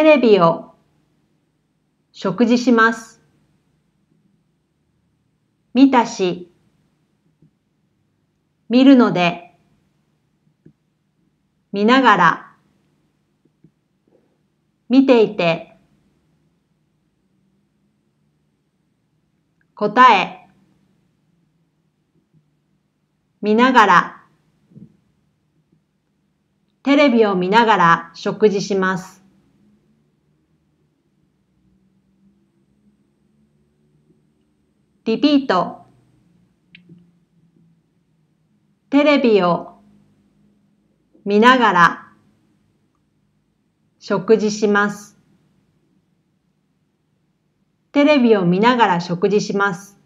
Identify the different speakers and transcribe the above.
Speaker 1: テレビを食事します。見たし、見るので、見ながら、見ていて、答え、見ながら、テレビを見ながら食事します。リピート、テレビを見ながら食事します。テレビを見ながら食事します。